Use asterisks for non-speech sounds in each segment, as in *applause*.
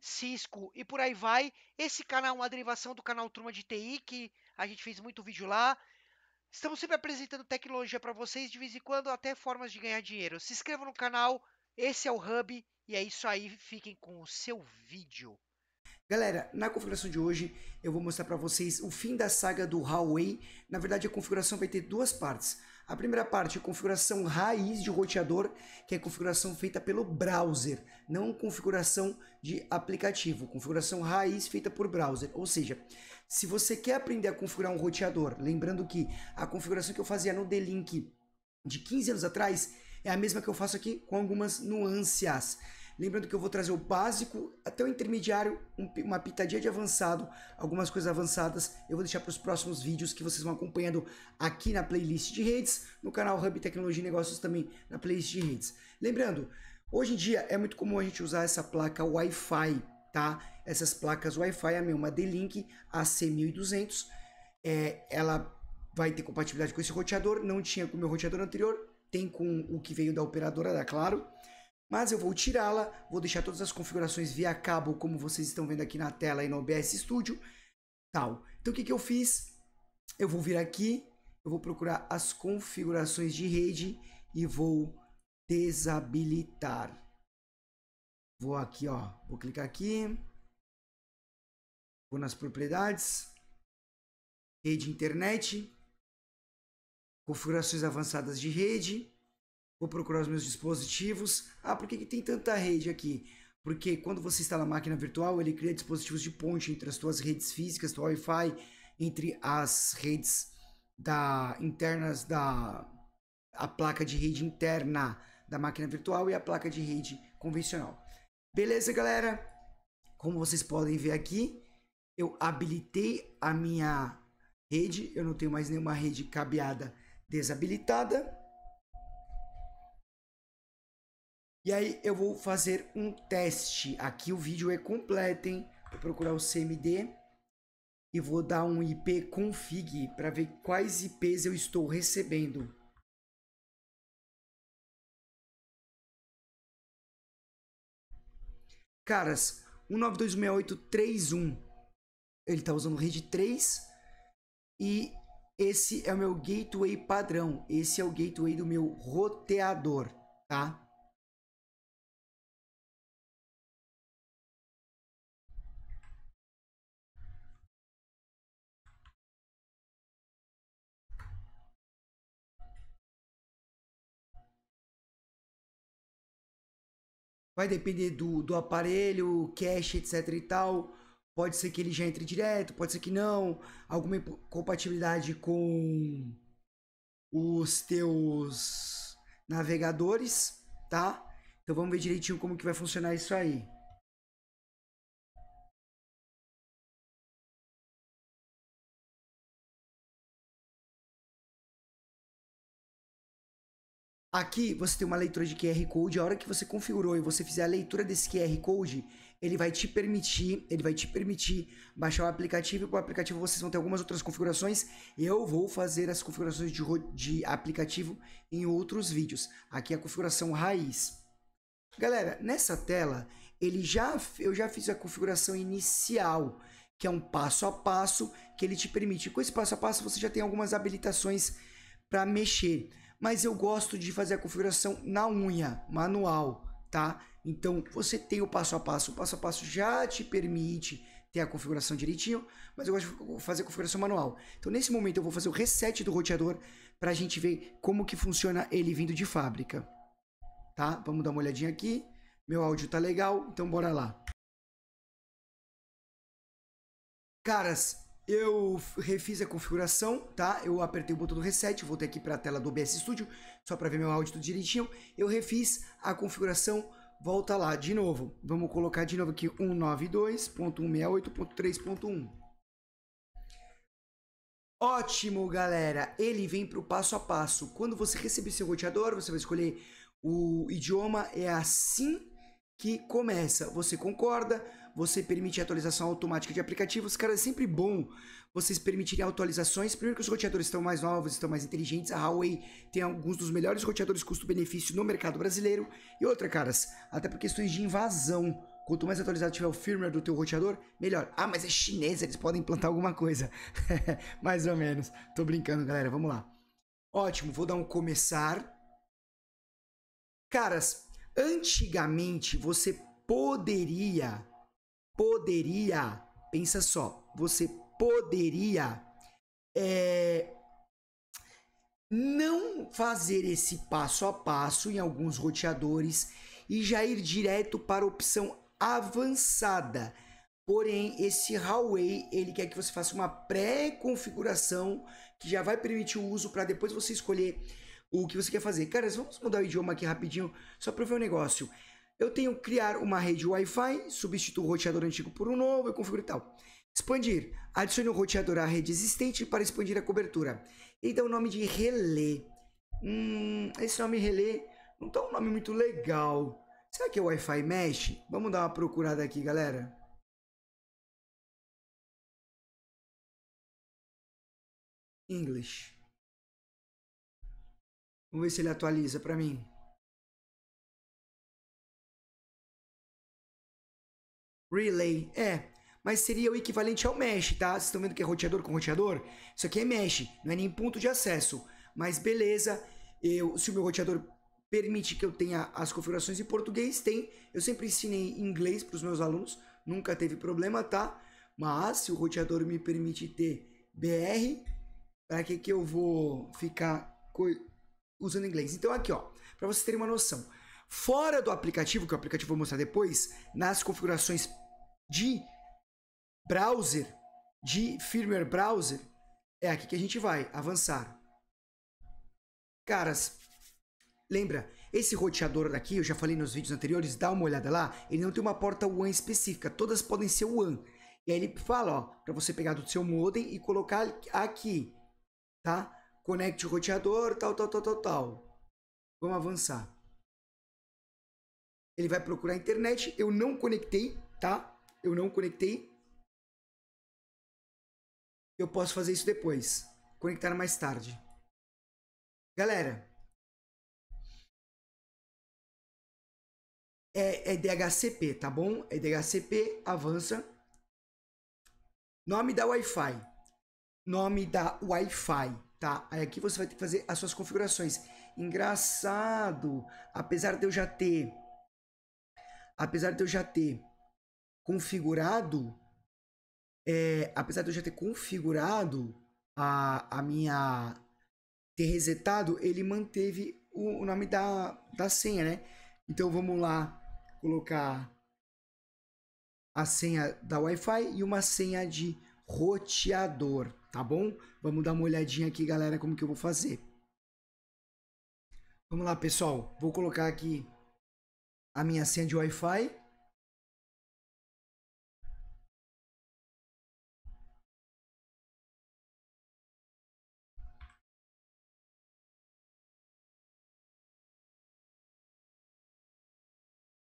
Cisco e por aí vai. Esse canal é uma derivação do canal Turma de TI, que a gente fez muito vídeo lá. Estamos sempre apresentando tecnologia para vocês, de vez em quando até formas de ganhar dinheiro. Se inscreva no canal, esse é o Hub, e é isso aí, fiquem com o seu vídeo. Galera, na configuração de hoje eu vou mostrar para vocês o fim da saga do Huawei. Na verdade, a configuração vai ter duas partes. A primeira parte, configuração raiz de roteador, que é configuração feita pelo browser, não configuração de aplicativo, configuração raiz feita por browser. Ou seja, se você quer aprender a configurar um roteador, lembrando que a configuração que eu fazia no D-Link de 15 anos atrás é a mesma que eu faço aqui com algumas nuances. Lembrando que eu vou trazer o básico até o intermediário, um, uma pitadinha de avançado, algumas coisas avançadas. Eu vou deixar para os próximos vídeos que vocês vão acompanhando aqui na playlist de redes, no canal Hub Tecnologia e Negócios também na playlist de redes. Lembrando, hoje em dia é muito comum a gente usar essa placa Wi-Fi, tá? Essas placas Wi-Fi, a minha uma D-Link AC1200, é, ela vai ter compatibilidade com esse roteador, não tinha com o meu roteador anterior, tem com o que veio da operadora da Claro. Mas eu vou tirá-la, vou deixar todas as configurações via cabo, como vocês estão vendo aqui na tela e no OBS Studio. Tal. Então o que, que eu fiz? Eu vou vir aqui, eu vou procurar as configurações de rede e vou desabilitar. Vou aqui, ó, vou clicar aqui. Vou nas propriedades. Rede internet. Configurações avançadas de rede vou procurar os meus dispositivos. Ah, por que, que tem tanta rede aqui? Porque quando você instala a máquina virtual, ele cria dispositivos de ponte entre as suas redes físicas, do Wi-Fi, entre as redes da, internas da a placa de rede interna da máquina virtual e a placa de rede convencional. Beleza, galera? Como vocês podem ver aqui, eu habilitei a minha rede, eu não tenho mais nenhuma rede cabeada desabilitada. E aí eu vou fazer um teste. Aqui o vídeo é completo, hein? Vou procurar o CMD e vou dar um IP config para ver quais IPs eu estou recebendo. Caras, 192.68.31. Ele está usando rede 3 e esse é o meu gateway padrão. Esse é o gateway do meu roteador, tá? vai depender do, do aparelho, cache, etc e tal. Pode ser que ele já entre direto, pode ser que não. Alguma compatibilidade com os teus navegadores, tá? Então vamos ver direitinho como que vai funcionar isso aí. Aqui você tem uma leitura de QR Code. A hora que você configurou e você fizer a leitura desse QR Code, ele vai te permitir, ele vai te permitir baixar o aplicativo. E com o aplicativo vocês vão ter algumas outras configurações. Eu vou fazer as configurações de, de aplicativo em outros vídeos. Aqui é a configuração raiz. Galera, nessa tela ele já, eu já fiz a configuração inicial, que é um passo a passo que ele te permite. Com esse passo a passo você já tem algumas habilitações para mexer mas eu gosto de fazer a configuração na unha, manual, tá? Então você tem o passo a passo, o passo a passo já te permite ter a configuração direitinho, mas eu gosto de fazer a configuração manual. Então nesse momento eu vou fazer o reset do roteador para a gente ver como que funciona ele vindo de fábrica, tá? Vamos dar uma olhadinha aqui. Meu áudio tá legal, então bora lá. Caras, eu refiz a configuração, tá? Eu apertei o botão do reset, voltei aqui para a tela do OBS Studio, só para ver meu áudio tudo direitinho. Eu refiz a configuração, volta lá de novo. Vamos colocar de novo aqui 192.168.3.1. Ótimo, galera! Ele vem para o passo a passo. Quando você receber seu roteador, você vai escolher o idioma, é assim que começa. Você concorda? você permite atualização automática de aplicativos. Cara, é sempre bom vocês permitirem atualizações. Primeiro que os roteadores estão mais novos, estão mais inteligentes. A Huawei tem alguns dos melhores roteadores custo-benefício no mercado brasileiro. E outra, caras, até por questões de invasão. Quanto mais atualizado tiver o firmware do teu roteador, melhor. Ah, mas é chinês, eles podem implantar alguma coisa. *laughs* mais ou menos. Tô brincando, galera. Vamos lá. Ótimo, vou dar um começar. Caras, antigamente você poderia poderia, pensa só, você poderia é, não fazer esse passo a passo em alguns roteadores e já ir direto para a opção avançada. Porém, esse Huawei, ele quer que você faça uma pré-configuração que já vai permitir o uso para depois você escolher o que você quer fazer. Caras, vamos mudar o idioma aqui rapidinho, só para ver um negócio. Eu tenho criar uma rede Wi-Fi, substituo o roteador antigo por um novo, e configuro e tal. Expandir. Adicione o roteador à rede existente para expandir a cobertura. Ele então, dá o nome de relé. Hum, esse nome relé não tá um nome muito legal. Será que é Wi-Fi Mesh? Vamos dar uma procurada aqui, galera. English. Vamos ver se ele atualiza para mim. Relay, é. Mas seria o equivalente ao mesh, tá? Vocês estão vendo que é roteador com roteador? Isso aqui é mesh, não é nem ponto de acesso. Mas beleza, eu, se o meu roteador permite que eu tenha as configurações em português, tem. Eu sempre ensinei inglês para os meus alunos, nunca teve problema, tá? Mas se o roteador me permite ter BR, para que, que eu vou ficar usando inglês? Então aqui, ó, para vocês terem uma noção. Fora do aplicativo, que o aplicativo vou mostrar depois, nas configurações de browser, de firmware browser, é aqui que a gente vai avançar. Caras, lembra, esse roteador daqui, eu já falei nos vídeos anteriores, dá uma olhada lá, ele não tem uma porta WAN específica, todas podem ser WAN. E aí ele fala, ó, para você pegar do seu modem e colocar aqui, tá? Conecte o roteador, tal, tal, tal, tal, tal. Vamos avançar. Ele vai procurar a internet, eu não conectei, tá? eu não conectei, eu posso fazer isso depois. Conectar mais tarde. Galera, é, é DHCP, tá bom? É DHCP, avança. Nome da Wi-Fi. Nome da Wi-Fi, tá? Aí aqui você vai ter que fazer as suas configurações. Engraçado, apesar de eu já ter... Apesar de eu já ter configurado, é, apesar de eu já ter configurado a, a minha. ter resetado, ele manteve o, o nome da, da senha, né? Então vamos lá colocar a senha da Wi-Fi e uma senha de roteador, tá bom? Vamos dar uma olhadinha aqui, galera, como que eu vou fazer. Vamos lá, pessoal. Vou colocar aqui a minha senha de Wi-Fi.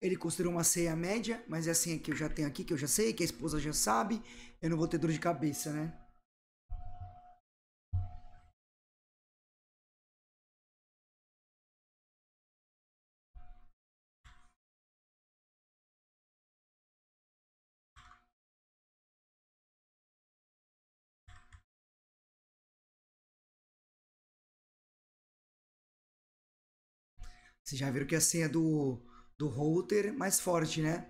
Ele considerou uma ceia média, mas é assim que eu já tenho aqui, que eu já sei, que a esposa já sabe. Eu não vou ter dor de cabeça, né? Vocês já viram que a senha do do router mais forte, né?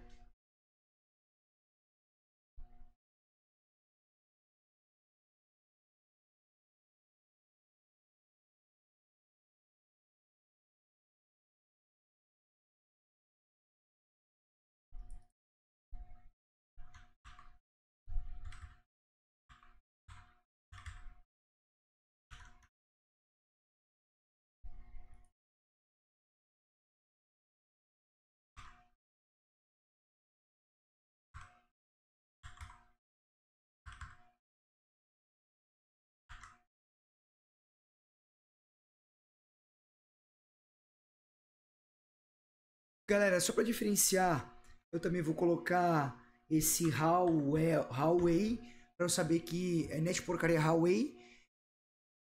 Galera, só para diferenciar, eu também vou colocar esse Huawei para eu saber que é net porcaria Huawei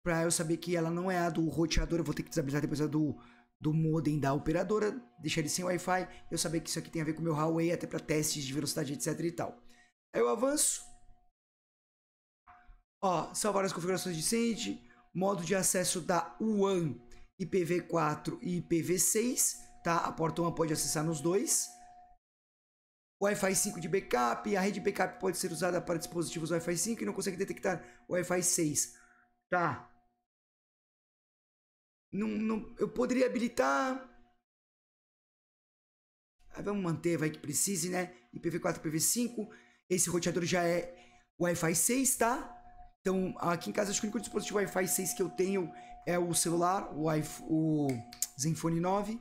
para eu saber que ela não é a do roteador, eu vou ter que desabilitar depois a do do modem da operadora, deixar ele sem Wi-Fi, eu saber que isso aqui tem a ver com o meu Huawei, até para testes de velocidade, etc e tal. Aí eu avanço. Ó, salvar as configurações de send, modo de acesso da WAN IPv4 e IPv6, tá? A porta 1 pode acessar nos dois. Wi-Fi 5 de backup, a rede backup pode ser usada para dispositivos Wi-Fi 5 e não consegue detectar Wi-Fi 6. Tá. Não, não, eu poderia habilitar... Aí vamos manter, vai que precise, né? IPv4, IPv5. Esse roteador já é Wi-Fi 6, tá? Então, aqui em casa, acho que o único dispositivo Wi-Fi 6 que eu tenho é o celular, o, iPhone, o Zenfone 9.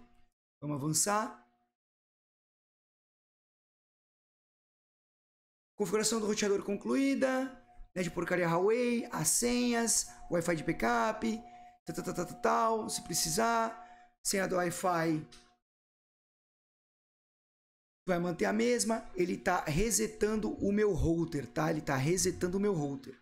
Vamos avançar. Configuração do roteador concluída. Né, de porcaria Huawei, as senhas, Wi-Fi de backup, tal, tal, tal, tal, se precisar. Senha do Wi-Fi vai manter a mesma. Ele está resetando o meu router, tá? Ele está resetando o meu router.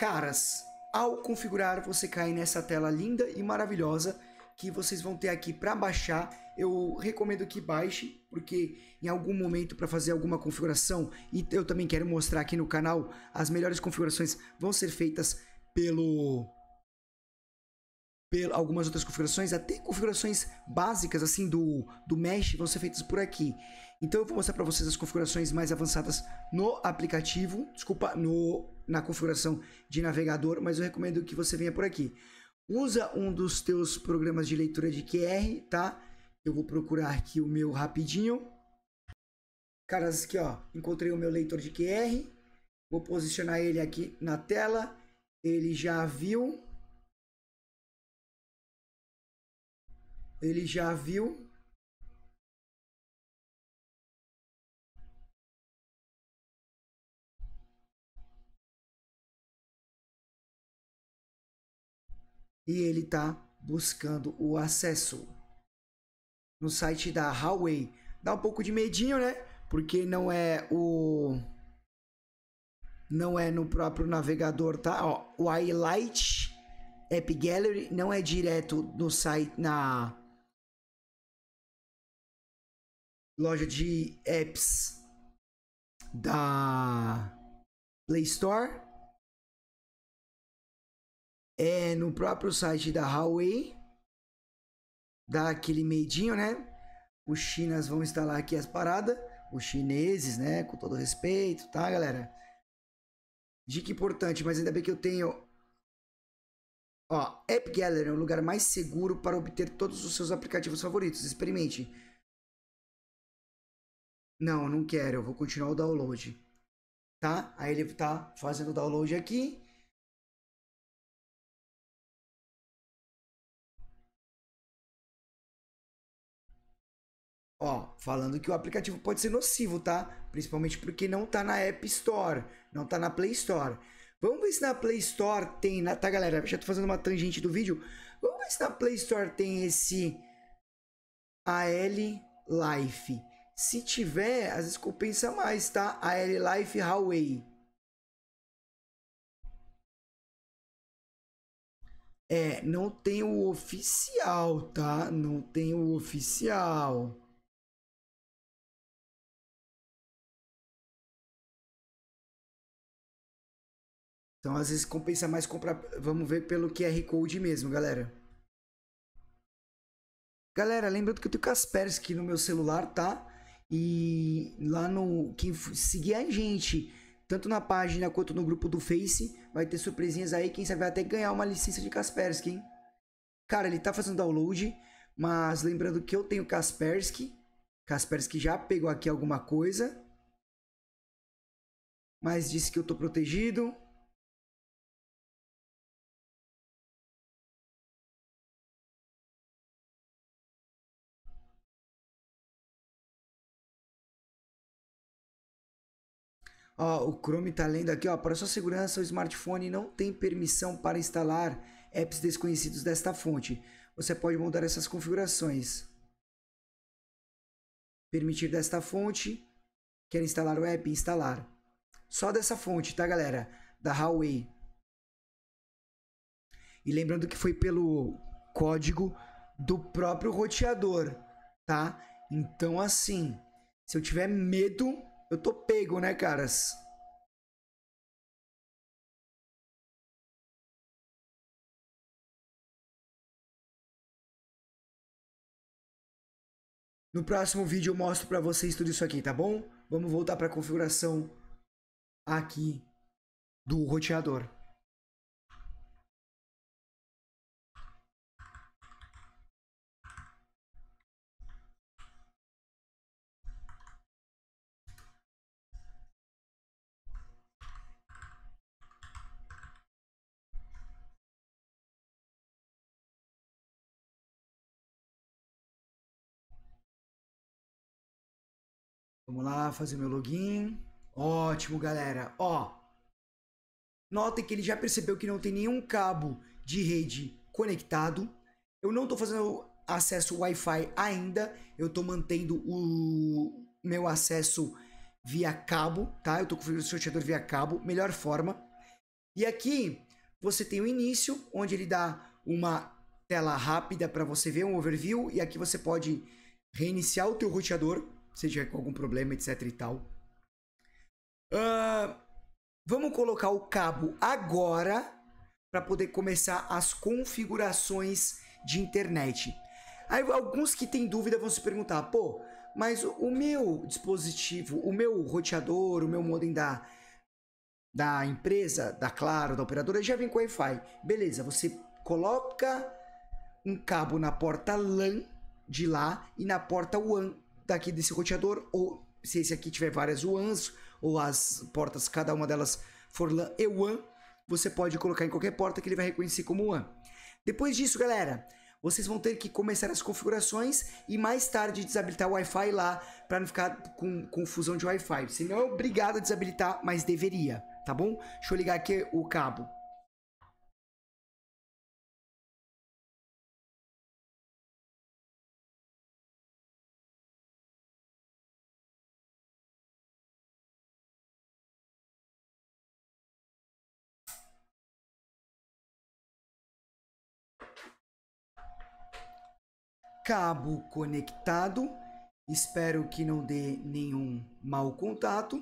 Caras, ao configurar, você cai nessa tela linda e maravilhosa que vocês vão ter aqui para baixar. Eu recomendo que baixe, porque em algum momento para fazer alguma configuração, e eu também quero mostrar aqui no canal, as melhores configurações vão ser feitas pelo pelo, algumas outras configurações, até configurações básicas assim do, do Mesh vão ser feitas por aqui. Então eu vou mostrar para vocês as configurações mais avançadas no aplicativo, desculpa, no na configuração de navegador, mas eu recomendo que você venha por aqui. Usa um dos teus programas de leitura de QR, tá? Eu vou procurar aqui o meu rapidinho. Caras, aqui ó, encontrei o meu leitor de QR. Vou posicionar ele aqui na tela. Ele já viu. Ele já viu e ele está buscando o acesso no site da Huawei. Dá um pouco de medinho, né? Porque não é o não é no próprio navegador, tá? Ó, o Highlight App Gallery não é direto no site na loja de apps da Play Store é no próprio site da Huawei. Dá aquele medinho, né? Os chinas vão instalar aqui as paradas. Os chineses, né? Com todo respeito, tá, galera? Dica importante, mas ainda bem que eu tenho. Ó, App Gallery é o lugar mais seguro para obter todos os seus aplicativos favoritos. Experimente. Não, não quero. Eu vou continuar o download. Tá? Aí ele tá fazendo o download aqui. Ó, falando que o aplicativo pode ser nocivo, tá? Principalmente porque não tá na App Store, não tá na Play Store. Vamos ver se na Play Store tem, tá galera? Já tô fazendo uma tangente do vídeo. Vamos ver se na Play Store tem esse AL Life. Se tiver, às vezes compensa mais, tá? AL Life Huawei. É, não tem o oficial, tá? Não tem o oficial. Então, às vezes, compensa mais comprar. Vamos ver pelo QR Code mesmo, galera. Galera, lembrando que eu tenho Kaspersky no meu celular, tá? E lá no. Quem seguir a gente, tanto na página quanto no grupo do Face, vai ter surpresinhas aí. Quem sabe vai até ganhar uma licença de Kaspersky, hein? Cara, ele tá fazendo download, mas lembrando que eu tenho Kaspersky. Kaspersky já pegou aqui alguma coisa. Mas disse que eu tô protegido. Ó, o Chrome tá lendo aqui, ó, para sua segurança, o smartphone não tem permissão para instalar apps desconhecidos desta fonte. Você pode mudar essas configurações. Permitir desta fonte. Quer instalar o app? Instalar. Só dessa fonte, tá, galera? Da Huawei. E lembrando que foi pelo código do próprio roteador, tá? Então, assim, se eu tiver medo eu tô pego, né, caras? No próximo vídeo eu mostro para vocês tudo isso aqui, tá bom? Vamos voltar para a configuração aqui do roteador. Vamos lá, fazer meu login. Ótimo, galera. Ó, notem que ele já percebeu que não tem nenhum cabo de rede conectado. Eu não estou fazendo acesso Wi-Fi ainda. Eu estou mantendo o meu acesso via cabo, tá? Eu estou configurando o sorteador via cabo, melhor forma. E aqui você tem o início, onde ele dá uma tela rápida para você ver um overview e aqui você pode reiniciar o teu roteador seja com algum problema, etc e tal. Uh, vamos colocar o cabo agora para poder começar as configurações de internet. Aí alguns que têm dúvida vão se perguntar, pô, mas o meu dispositivo, o meu roteador, o meu modem da, da empresa, da Claro, da operadora, já vem com Wi-Fi. Beleza, você coloca um cabo na porta LAN de lá e na porta WAN daqui tá desse roteador, ou se esse aqui tiver várias WANs, ou as portas, cada uma delas for LAN e WAN, você pode colocar em qualquer porta que ele vai reconhecer como WAN. Depois disso, galera, vocês vão ter que começar as configurações e mais tarde desabilitar o Wi-Fi lá para não ficar com confusão de Wi-Fi. Você não é obrigado a desabilitar, mas deveria, tá bom? Deixa eu ligar aqui o cabo. cabo conectado. Espero que não dê nenhum mau contato.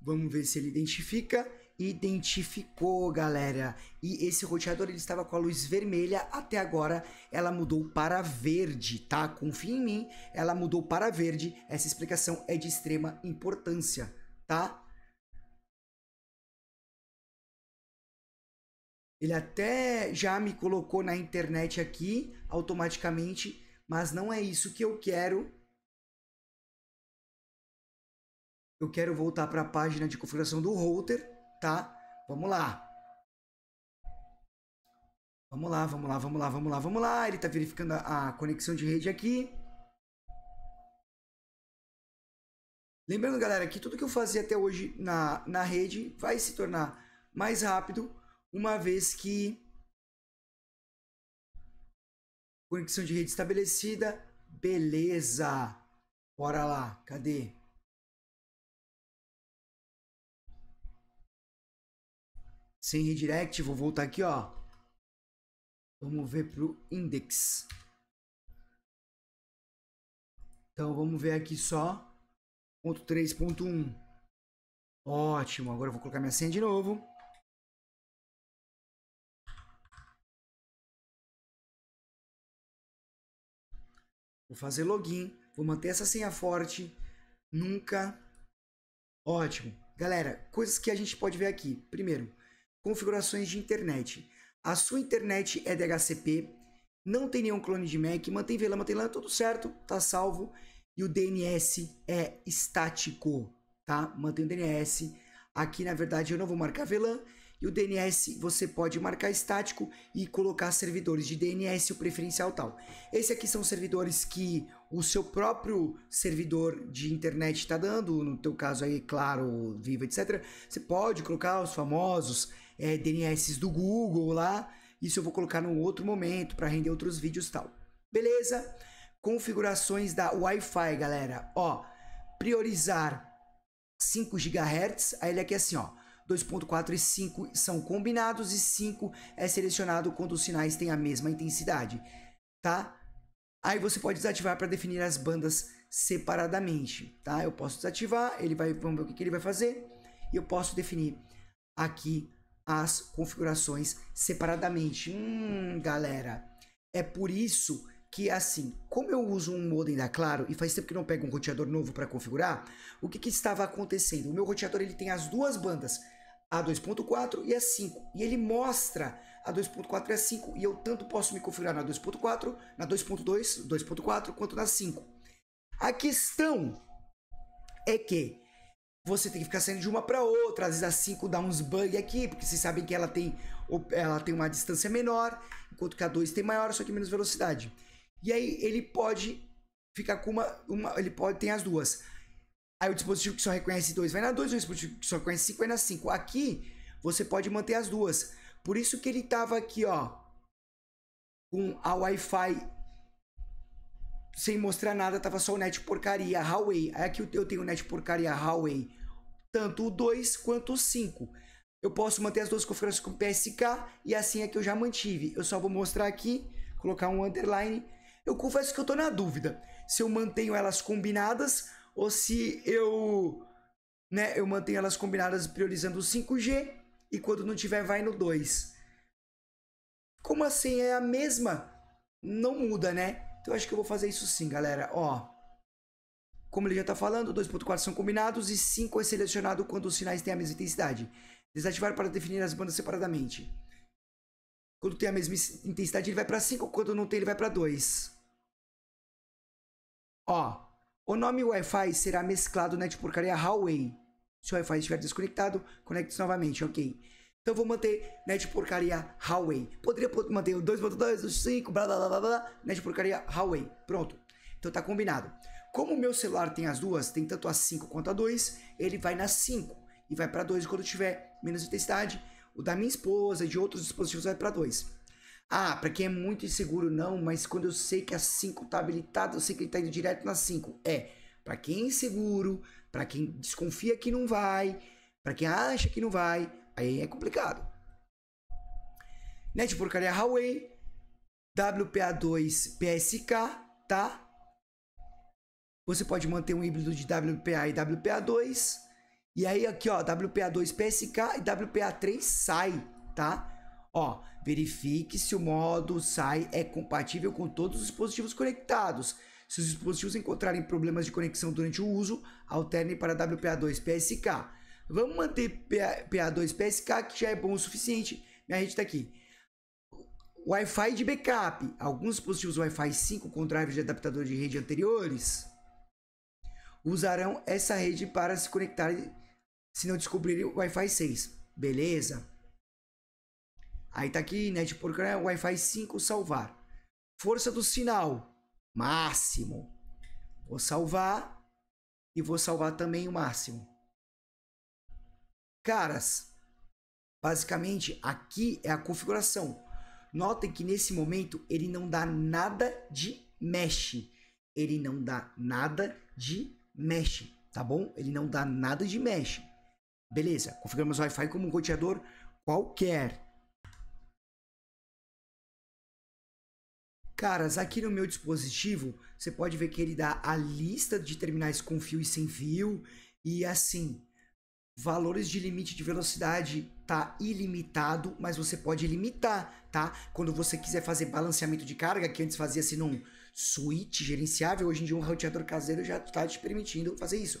Vamos ver se ele identifica. Identificou, galera. E esse roteador ele estava com a luz vermelha até agora. Ela mudou para verde, tá? Confia em mim. Ela mudou para verde. Essa explicação é de extrema importância, tá? Ele até já me colocou na internet aqui automaticamente, mas não é isso que eu quero. Eu quero voltar para a página de configuração do router, tá? Vamos lá. Vamos lá, vamos lá, vamos lá, vamos lá, vamos lá. Ele está verificando a, a conexão de rede aqui. Lembrando, galera, que tudo que eu fazia até hoje na, na rede vai se tornar mais rápido uma vez que conexão de rede estabelecida, beleza. Bora lá, cadê? Sem redirect, vou voltar aqui, ó. Vamos ver pro index. Então vamos ver aqui só ponto 3.1. Ótimo, agora eu vou colocar minha senha de novo. Vou fazer login, vou manter essa senha forte, nunca. Ótimo. Galera, coisas que a gente pode ver aqui. Primeiro, configurações de internet. A sua internet é DHCP, não tem nenhum clone de MAC, mantém VLAN, mantém LAN, tudo certo, tá salvo. E o DNS é estático, tá? Mantém o DNS. Aqui, na verdade, eu não vou marcar VLAN e o DNS você pode marcar estático e colocar servidores de DNS o preferencial tal. Esse aqui são servidores que o seu próprio servidor de internet está dando, no teu caso aí, claro, Viva, etc. Você pode colocar os famosos é, DNS do Google lá. Isso eu vou colocar num outro momento para render outros vídeos tal. Beleza? Configurações da Wi-Fi, galera. Ó, priorizar 5 GHz. Aí ele aqui é assim, ó 2.4 e 5 são combinados e 5 é selecionado quando os sinais têm a mesma intensidade, tá? Aí você pode desativar para definir as bandas separadamente, tá? Eu posso desativar, ele vai, vamos ver o que, que ele vai fazer. E eu posso definir aqui as configurações separadamente. Hum, galera, é por isso que assim, como eu uso um modem da Claro e faz tempo que não pego um roteador novo para configurar, o que, que estava acontecendo? O meu roteador ele tem as duas bandas, a 2.4 e a 5. E ele mostra a 2.4 e a 5 e eu tanto posso me configurar na 2.4, na 2.2, 2.4 quanto na 5. A questão é que você tem que ficar saindo de uma para outra, às vezes a 5 dá uns bug aqui, porque vocês sabem que ela tem ela tem uma distância menor, enquanto que a 2 tem maior, só que menos velocidade. E aí ele pode ficar com uma, uma ele pode ter as duas. Aí o dispositivo que só reconhece 2 vai na 2, o dispositivo que só reconhece 5 vai na 5. Aqui você pode manter as duas. Por isso que ele tava aqui, ó, com a Wi-Fi sem mostrar nada, tava só o net porcaria Huawei. Aí aqui eu tenho o net porcaria Huawei, tanto o 2 quanto o 5. Eu posso manter as duas configurações com PSK e assim é que eu já mantive. Eu só vou mostrar aqui, colocar um underline. Eu confesso que eu tô na dúvida se eu mantenho elas combinadas ou se eu, né, eu mantenho elas combinadas priorizando o 5G e quando não tiver vai no 2. Como assim é a mesma? Não muda, né? Então eu acho que eu vou fazer isso sim, galera. Ó, como ele já está falando, 2.4 são combinados e 5 é selecionado quando os sinais têm a mesma intensidade. Desativar para definir as bandas separadamente. Quando tem a mesma intensidade, ele vai para 5, quando não tem, ele vai para 2. Ó. O nome Wi-Fi será mesclado na né, netporcaria Huawei. Se o Wi-Fi estiver desconectado, conecte-se novamente, ok. Então vou manter netporcaria né, Huawei. Poderia manter o 2.2, o 5, blá blá blá blá blá, netporcaria né, Huawei. Pronto. Então tá combinado. Como o meu celular tem as duas, tem tanto a 5 quanto a 2, ele vai na 5 e vai para 2 quando tiver menos intensidade. O da minha esposa e de outros dispositivos vai para 2. Ah, para quem é muito inseguro, não, mas quando eu sei que a 5 tá habilitada, eu sei que ele tá indo direto na 5. É, para quem é inseguro, para quem desconfia que não vai, para quem acha que não vai, aí é complicado. Net porcaria Huawei, WPA2 PSK, tá? Você pode manter um híbrido de WPA e WPA2. E aí aqui, ó, WPA2 PSK e WPA3 sai, tá? Ó, verifique se o modo SAI é compatível com todos os dispositivos conectados. Se os dispositivos encontrarem problemas de conexão durante o uso, alterne para WPA2-PSK. Vamos manter PA2-PSK, que já é bom o suficiente. Minha rede está aqui. Wi-Fi de backup. Alguns dispositivos Wi-Fi 5 com drive de adaptador de rede anteriores usarão essa rede para se conectar se não descobrirem o Wi-Fi 6. Beleza? Aí tá aqui, net né, né, Wi-Fi 5, salvar. Força do sinal, máximo. Vou salvar e vou salvar também o máximo. Caras, basicamente aqui é a configuração. Notem que nesse momento ele não dá nada de mesh. Ele não dá nada de mesh, tá bom? Ele não dá nada de mesh. Beleza, configuramos Wi-Fi como um roteador qualquer. Caras, aqui no meu dispositivo, você pode ver que ele dá a lista de terminais com fio e sem fio. E assim, valores de limite de velocidade tá ilimitado, mas você pode limitar, tá? Quando você quiser fazer balanceamento de carga, que antes fazia assim num switch gerenciável, hoje em dia um roteador caseiro já está te permitindo fazer isso.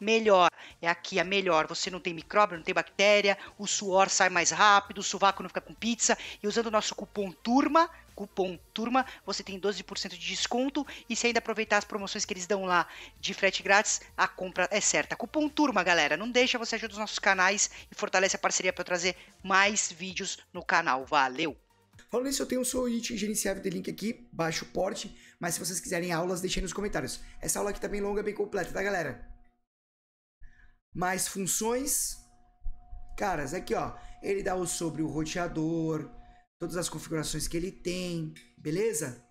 melhor. É aqui a melhor. Você não tem micróbio, não tem bactéria, o suor sai mais rápido, o sovaco não fica com pizza. E usando o nosso cupom TURMA, cupom TURMA, você tem 12% de desconto. E se ainda aproveitar as promoções que eles dão lá de frete grátis, a compra é certa. Cupom TURMA, galera. Não deixa, você ajuda os nossos canais e fortalece a parceria para trazer mais vídeos no canal. Valeu! Falando nisso, eu tenho um suíte gerenciável de link aqui, baixo porte, mas se vocês quiserem aulas, deixem nos comentários. Essa aula aqui tá bem longa, bem completa, tá galera? mais funções. Caras, aqui ó, ele dá o sobre o roteador, todas as configurações que ele tem, beleza?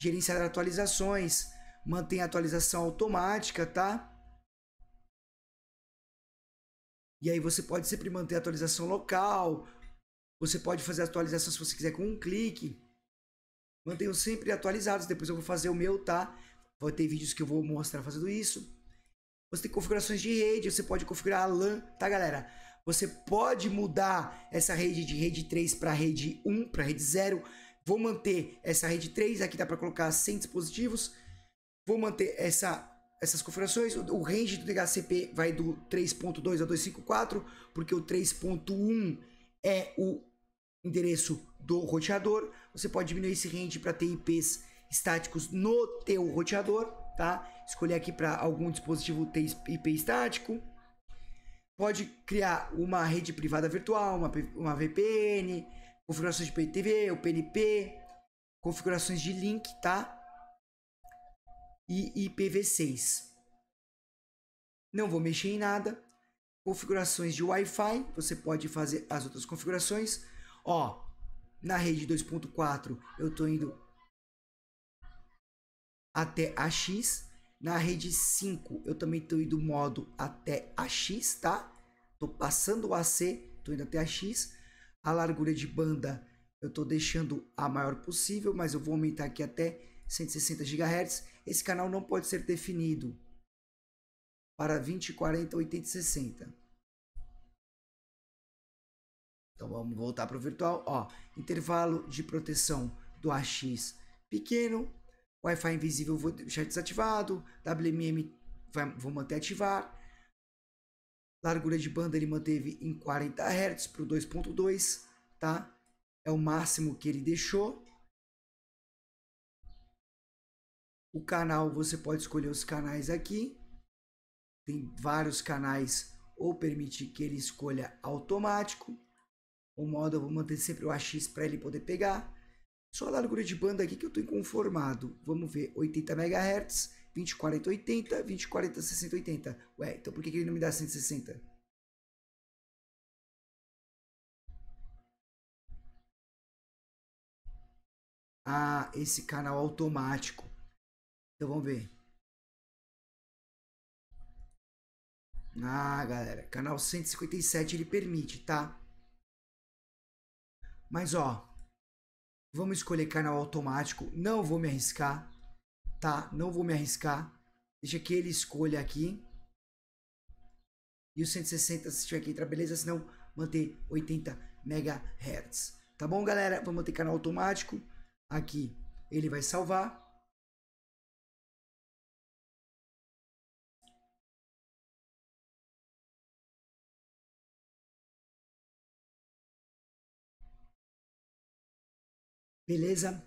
Gerenciar atualizações, mantém a atualização automática, tá? E aí você pode sempre manter a atualização local, você pode fazer a atualização se você quiser com um clique. Mantenham sempre atualizados, depois eu vou fazer o meu, tá? Vai ter vídeos que eu vou mostrar fazendo isso. Você tem configurações de rede, você pode configurar a LAN, tá, galera? Você pode mudar essa rede de rede 3 para rede 1, para rede 0. Vou manter essa rede 3, aqui dá para colocar 100 dispositivos. Vou manter essa essas configurações. O range do DHCP vai do 3.2 a 254, porque o 3.1 é o endereço do roteador. Você pode diminuir esse range para ter IPs estáticos no teu roteador, tá? escolher aqui para algum dispositivo IP estático. Pode criar uma rede privada virtual, uma, uma VPN, configurações de PTV, o PNP, configurações de link, tá? E IPv6. Não vou mexer em nada. Configurações de Wi-Fi, você pode fazer as outras configurações. Ó, na rede 2.4 eu tô indo até a X. Na rede 5, eu também estou indo modo até AX, tá? Estou passando o AC, estou indo até AX. A largura de banda eu estou deixando a maior possível, mas eu vou aumentar aqui até 160 GHz. Esse canal não pode ser definido para 20, 40, 80 60. Então vamos voltar para o virtual. Ó, intervalo de proteção do AX pequeno, Wi-Fi invisível vou deixar desativado, WMM vai, vou manter ativar. Largura de banda ele manteve em 40 Hz para o 2.2, tá? É o máximo que ele deixou. O canal, você pode escolher os canais aqui. Tem vários canais ou permitir que ele escolha automático. O modo eu vou manter sempre o AX para ele poder pegar. Só a largura de banda aqui que eu tô inconformado. Vamos ver, 80 MHz, 2040 80, 2040 60 80. Ué, então por que ele não me dá 160? Ah, esse canal automático. Então vamos ver. Ah, galera, canal 157 ele permite, tá? Mas ó, Vamos escolher canal automático. Não vou me arriscar, tá? Não vou me arriscar. Deixa que ele escolha aqui. E o 160 se tiver que entrar, beleza? Senão manter 80 MHz. Tá bom, galera? Vamos manter canal automático. Aqui ele vai salvar. Beleza?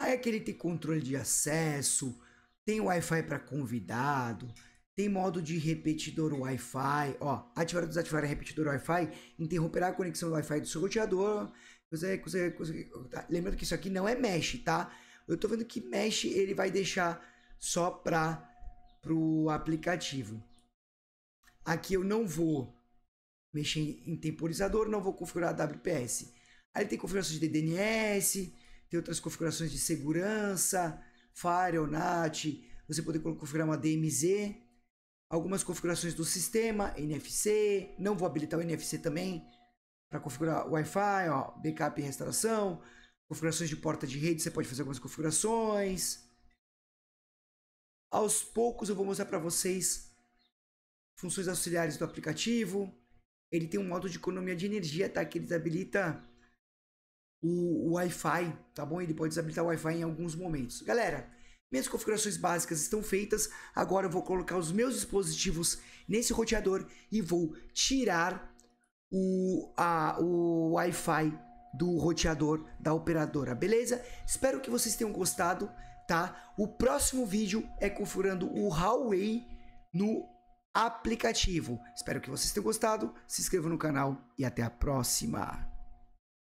Aí aquele tem controle de acesso, tem Wi-Fi para convidado, tem modo de repetidor Wi-Fi, ó, ativar ou desativar repetidor Wi-Fi, interromperá a conexão Wi-Fi do seu roteador. Você, você, você, tá? Lembrando que isso aqui não é mesh, tá? Eu tô vendo que mesh ele vai deixar só para pro aplicativo. Aqui eu não vou mexer em temporizador, não vou configurar WPS. Aí tem configuração de DNS, tem outras configurações de segurança, Fire ou NAT, você poder configurar uma DMZ, algumas configurações do sistema, NFC, não vou habilitar o NFC também, para configurar Wi-Fi, ó, backup e restauração, configurações de porta de rede, você pode fazer algumas configurações. Aos poucos eu vou mostrar para vocês funções auxiliares do aplicativo. Ele tem um modo de economia de energia, tá? Que ele habilita o, o Wi-Fi, tá bom? Ele pode desabilitar o Wi-Fi em alguns momentos. Galera, minhas configurações básicas estão feitas, agora eu vou colocar os meus dispositivos nesse roteador e vou tirar o, a, o Wi-Fi do roteador da operadora, beleza? Espero que vocês tenham gostado, tá? O próximo vídeo é configurando o Huawei no aplicativo. Espero que vocês tenham gostado, se inscreva no canal e até a próxima!